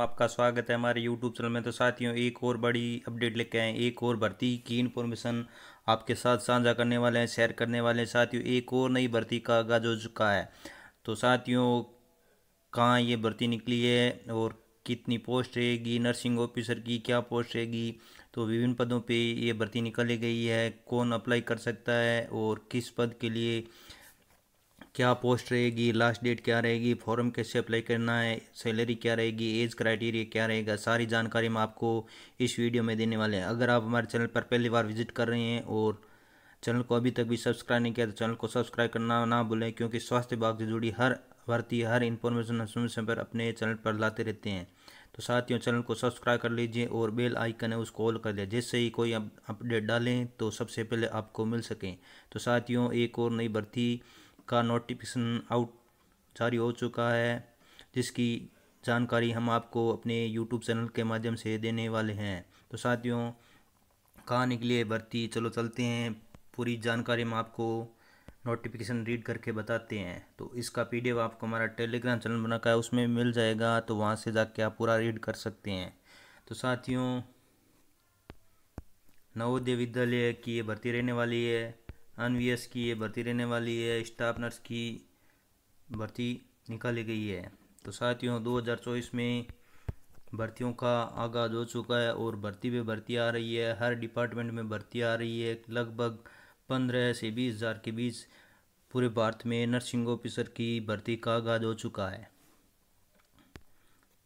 आपका स्वागत है हमारे यूट्यूब चैनल में तो साथियों एक और बड़ी अपडेट लेके आए एक और भर्ती की इन्फॉर्मेशन आपके साथ साझा करने वाले हैं शेयर करने वाले हैं साथियों एक और नई भर्ती का आगाज हो चुका है तो साथियों कहाँ ये भर्ती निकली है और कितनी पोस्ट रहेगी नर्सिंग ऑफिसर की क्या पोस्ट रहेगी तो विभिन्न पदों पर ये भर्ती निकाली गई है कौन अप्लाई कर सकता है और किस पद के लिए क्या पोस्ट रहेगी लास्ट डेट क्या रहेगी फॉर्म कैसे अप्लाई करना है सैलरी क्या रहेगी एज क्राइटेरिया क्या रहेगा सारी जानकारी हम आपको इस वीडियो में देने वाले हैं अगर आप हमारे चैनल पर पहली बार विजिट कर रहे हैं और चैनल को अभी तक भी सब्सक्राइब नहीं किया तो चैनल को सब्सक्राइब करना ना भूलें क्योंकि स्वास्थ्य विभाग से जुड़ी हर भर्ती हर इन्फॉर्मेशन समय समय पर अपने चैनल पर लाते रहते हैं तो साथियों चैनल को सब्सक्राइब कर लीजिए और बेल आइकन है उसको ऑल कर दिया जिससे ही कोई अपडेट डालें तो सबसे पहले आपको मिल सकें तो साथियों एक और नई भर्ती का नोटिफिकेशन आउट जारी हो चुका है जिसकी जानकारी हम आपको अपने यूट्यूब चैनल के माध्यम से देने वाले हैं तो साथियों कहाँ निकलिए भर्ती चलो चलते हैं पूरी जानकारी हम आपको नोटिफिकेशन रीड करके बताते हैं तो इसका पीडीएफ आपको हमारा टेलीग्राम चैनल बना का है उसमें मिल जाएगा तो वहाँ से जाके आप पूरा रीड कर सकते हैं तो साथियों नवोदय विद्यालय की ये भर्ती रहने वाली है एस की ये भर्ती रहने वाली है स्टाफ नर्स की भर्ती निकाली गई है तो साथियों 2024 में भर्तियों का आगाज हो चुका है और भर्ती पे भर्ती आ रही है हर डिपार्टमेंट में भर्ती आ रही है लगभग पंद्रह से बीस हज़ार के बीच पूरे भारत में नर्सिंग ऑफिसर की भर्ती का आगाज हो चुका है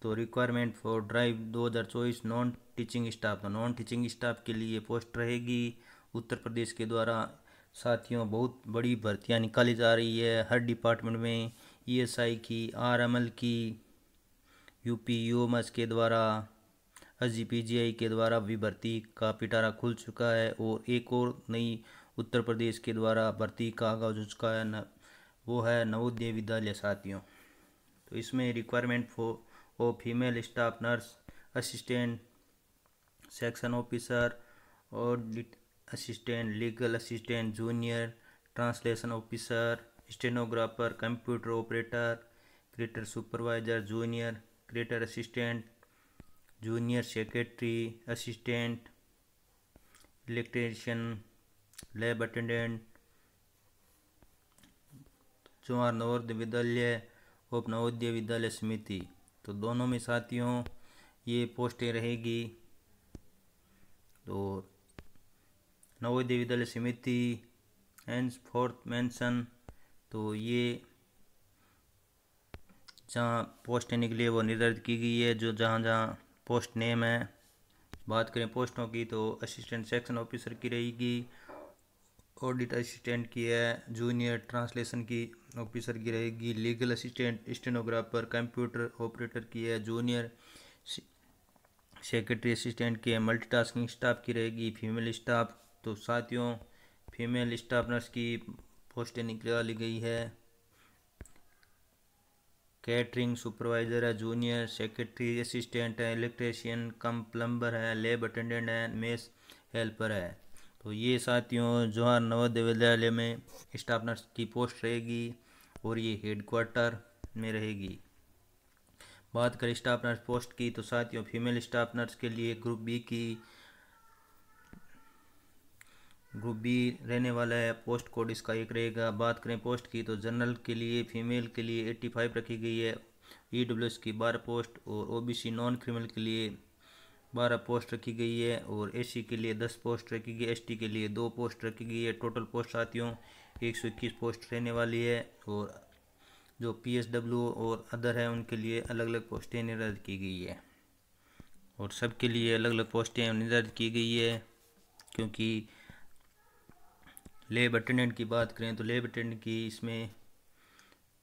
तो requirement for drive 2024 non teaching staff non teaching staff के लिए पोस्ट रहेगी उत्तर प्रदेश के द्वारा साथियों बहुत बड़ी भर्तियां निकाली जा रही है हर डिपार्टमेंट में ईएसआई e की आरएमएल की यूपी यूएमएस के द्वारा एसजीपीजीआई के द्वारा भी भर्ती का पिटारा खुल चुका है और एक और नई उत्तर प्रदेश के द्वारा भर्ती का आगाज हो चुका है न, वो है नवोदय विद्यालय साथियों तो इसमें requirement for oh female staff nurse assistant section officer और assistant legal assistant junior translation officer stenographer computer operator creator supervisor junior creator assistant junior secretary assistant electrician lab attendant चुमार नवोदय विद्यालय उप नवोदय विद्यालय समिति तो दोनों में साथियों ये पोस्टें रहेगी तो नवोदय विद्यालय समिति एंड फोर्थ मेंशन तो ये जहाँ पोस्ट लेने के लिए वो निर्धारित की गई है जो जहाँ जहाँ पोस्ट नेम है बात करें पोस्टों की तो असिस्टेंट सेक्शन ऑफिसर की रहेगी ऑडिट असिस्टेंट की है जूनियर ट्रांसलेशन की ऑफिसर की रहेगी legal assistant stenographer computer operator की है जूनियर सेक्रेटरी असिस्टेंट की है मल्टीटास्किंग स्टाफ की रहेगी फीमेल स्टाफ तो साथियों फीमेल स्टाफ नर्स की पोस्टें निकाली गई है कैटरिंग सुपरवाइज़र है जूनियर सेक्रेटरी असिस्टेंट है इलेक्ट्रीशियन कम प्लम्बर है लेब अटेंडेंट है मेस हेल्पर है तो ये साथियों जोहार नवोदय विद्यालय में स्टाफ नर्स की पोस्ट रहेगी और ये हेड क्वार्टर में रहेगी बात करें स्टाफ नर्स पोस्ट की तो साथियों फीमेल स्टाफ नर्स के लिए ग्रुप बी की ग्रुप बी रहने वाला है पोस्ट कोड इसका एक रहेगा बात करें पोस्ट की तो जनरल के लिए फीमेल के लिए एट्टी फाइव रखी गई है ई डब्ल्यू एस की बारह पोस्ट और O B C non criminal के लिए बारह पोस्ट रखी गई है और एस सी के लिए दस पोस्ट रखी गई एस टी के लिए दो पोस्ट रखी गई है टोटल पोस्ट साथियों एक सौ इक्कीस पोस्ट रहने वाली है और जो पी एस डब्ल्यू और अदर है उनके लिए अलग अलग पोस्टें निर्धारित की गई है और सबके लिए अलग अलग पोस्टें निर्धारित की गई है क्योंकि लेब अटेंडेंट की बात करें तो लेब अटेंडेंट की इसमें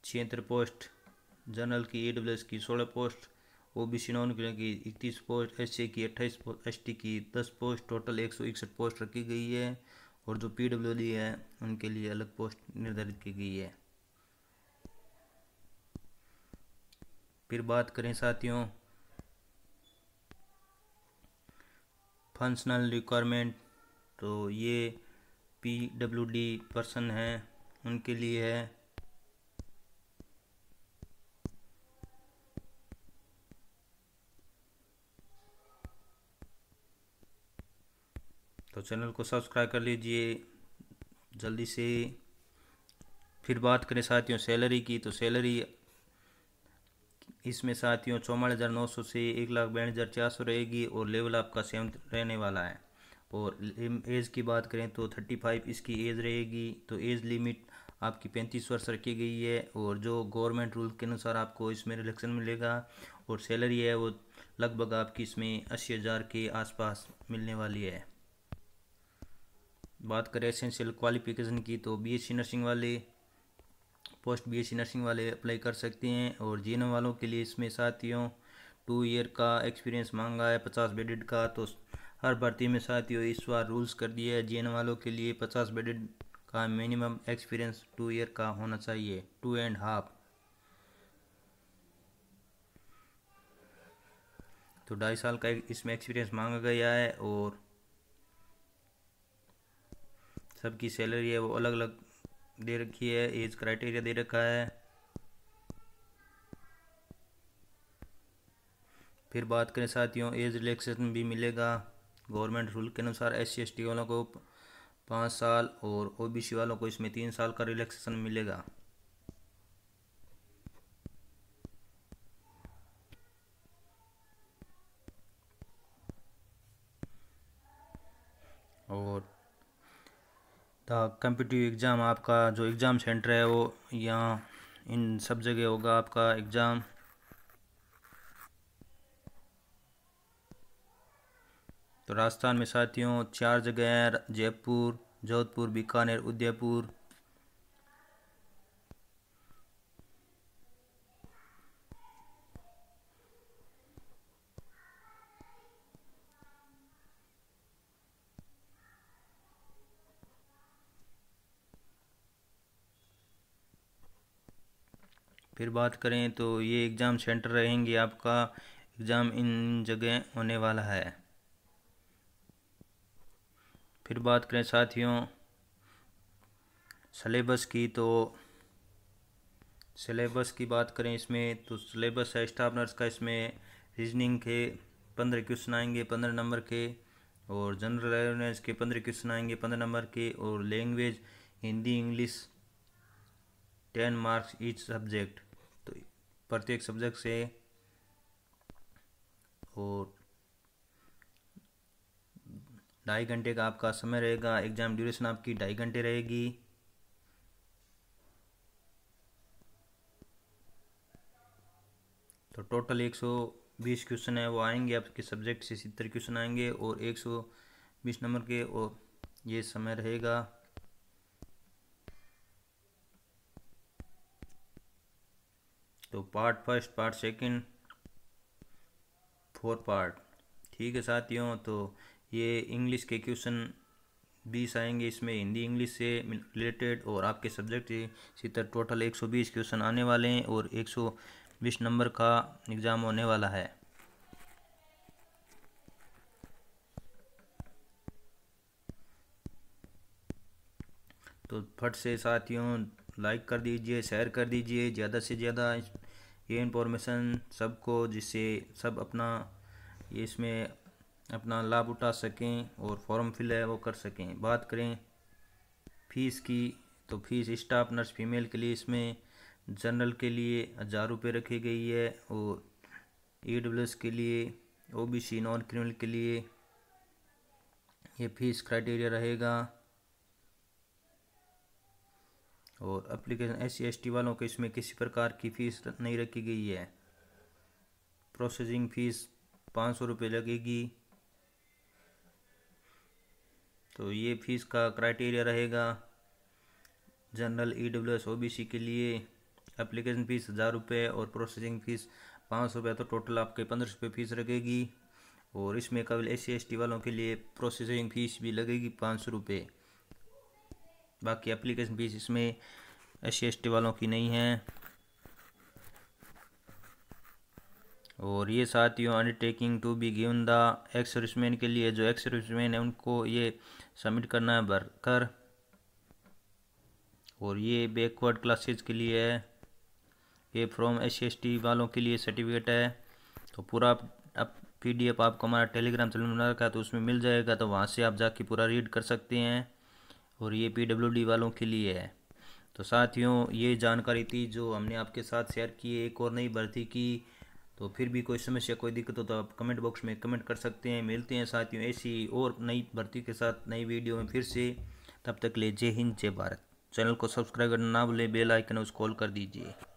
छिहत्तर पोस्ट जनरल की ए डब्ल्यू एस की सोलह post O B C non की इकतीस पोस्ट एस ए की अट्ठाईस एस टी की दस पोस्ट टोटल एक सौ इकसठ पोस्ट रखी गई है और जो पी डब्ल्यू डी है उनके लिए अलग पोस्ट निर्धारित की गई है फिर बात करें साथियों फंक्शनल रिक्वायरमेंट तो ये पी डब्ल्यू डी पर्सन हैं उनके लिए है तो चैनल को सब्सक्राइब कर लीजिए जल्दी से फिर बात करें साथियों सैलरी की तो सैलरी इसमें साथियों चौवन हज़ार नौ सौ से एक लाख बयान हज़ार चार सौ रहेगी और लेवल आपका सेवन रहने वाला है और एज की बात करें तो थर्टी फाइव इसकी एज रहेगी तो एज लिमिट आपकी पैंतीस वर्ष रखी गई है और जो गवर्नमेंट रूल के अनुसार आपको इसमें रिलेक्शन मिलेगा और सैलरी है वो लगभग आपकी इसमें अस्सी हज़ार के आसपास मिलने वाली है बात करें एसेंशियल क्वालिफिकेशन की तो बीएससी नर्सिंग वाले पोस्ट बीएससी नर्सिंग वाले अप्लाई कर सकते हैं और जी वालों के लिए इसमें साथियों टू ईयर का एक्सपीरियंस मांगा है पचास बेडेड का तो हर भर्ती में साथियों इस बार रूल्स कर दिया है जेन वालों के लिए पचास बेडेड का मिनिमम एक्सपीरियंस टू ईयर का होना चाहिए टू एंड हाफ तो ढाई साल का इसमें एक्सपीरियंस मांगा गया है और सबकी सैलरी है वो अलग अलग दे रखी है एज क्राइटेरिया दे रखा है फिर बात करें साथियों एज रिलैक्सेशन भी मिलेगा गवर्नमेंट रूल के अनुसार एस सी वालों को पाँच साल और ओबीसी वालों को इसमें तीन साल का रिलैक्सेशन मिलेगा और द कम्पिटिव एग्ज़ाम आपका जो एग्ज़ाम सेंटर है वो यहाँ इन सब जगह होगा आपका एग्ज़ाम तो राजस्थान में साथियों चार जगह हैं जयपुर जोधपुर बीकानेर उदयपुर फिर बात करें तो ये एग्ज़ाम सेंटर रहेंगे आपका एग्ज़ाम इन जगह होने वाला है फिर बात करें साथियों सलेबस की तो सलेबस की बात करें इसमें तो सलेबस है स्टाफ नर्स का इसमें रीजनिंग के पंद्रह क्वेश्चन आएंगे पंद्रह नंबर के और जनरल अवेयरनेस के पंद्रह क्वेश्चन आएंगे पंद्रह नंबर के और language Hindi English ten marks each subject तो प्रत्येक सब्जेक्ट से और ढाई घंटे का आपका समय रहेगा एग्ज़ाम ड्यूरेशन आपकी ढाई घंटे रहेगी तो टोटल एक सौ बीस क्वेश्चन है वो आएंगे आपके सब्जेक्ट से सितर क्वेश्चन आएंगे और एक सौ बीस नंबर के और ये समय रहेगा तो part first part second four part ठीक है साथियों तो ये इंग्लिश के क्वेश्चन बीस आएंगे इसमें हिंदी इंग्लिश से रिलेटेड और आपके सब्जेक्ट से तरह टोटल एक सौ बीस क्वेश्चन आने वाले हैं और एक सौ बीस नंबर का एग्ज़ाम होने वाला है तो फट से साथियों लाइक कर दीजिए शेयर कर दीजिए ज़्यादा से ज़्यादा ये इन्फॉर्मेशन सबको जिससे सब अपना इसमें अपना लाभ उठा सकें और फॉर्म फिल है वो कर सकें बात करें फीस की तो फीस स्टाफ नर्स फीमेल के लिए इसमें जनरल के लिए हज़ार रुपये रखी गई है और ई एस के लिए O B C non criminal के लिए ये फीस क्राइटेरिया रहेगा और application S C S T वालों को इसमें किसी प्रकार की फ़ीस नहीं रखी गई है प्रोसेसिंग फ़ीस पाँच सौ रुपये लगेगी तो ये फीस का क्राइटेरिया रहेगा general E W S O B C के लिए एप्लीकेशन फ़ीस हज़ार रुपये और प्रोसेसिंग फ़ीस पाँच सौ रुपये तो टोटल आपके पंद्रह सौ रुपये फ़ीस लगेगी और इसमें कबल एस सी वालों के लिए प्रोसेसिंग फ़ीस भी लगेगी पाँच सौ रुपये बाकी एप्लीकेशन फ़ीस इसमें एस सी वालों की नहीं है और ये साथियों undertaking to be given the ex serviceman के लिए जो एक्स सर्विसमैन है उनको ये सबमिट करना है भर कर और ये बैकवर्ड क्लासेज के लिए है ये फ्रॉम एस सी वालों के लिए सर्टिफिकेट है तो पूरा आप पी डी एफ आपको हमारा टेलीग्राम चैनल बना रखा है तो उसमें मिल जाएगा तो वहाँ से आप जाके पूरा रीड कर सकते हैं और ये पी डब्ल्यू डी वालों के लिए है तो साथियों ये जानकारी थी जो हमने आपके साथ शेयर की एक और नई भर्ती की तो फिर भी कोई समस्या कोई दिक्कत हो तो आप कमेंट बॉक्स में कमेंट कर सकते हैं मिलते हैं साथियों ऐसी और नई भर्ती के साथ नई वीडियो में फिर से तब तक ले जय हिंद जय भारत चैनल को सब्सक्राइब करना ना भूलें बेल आइकन उस कॉल कर दीजिए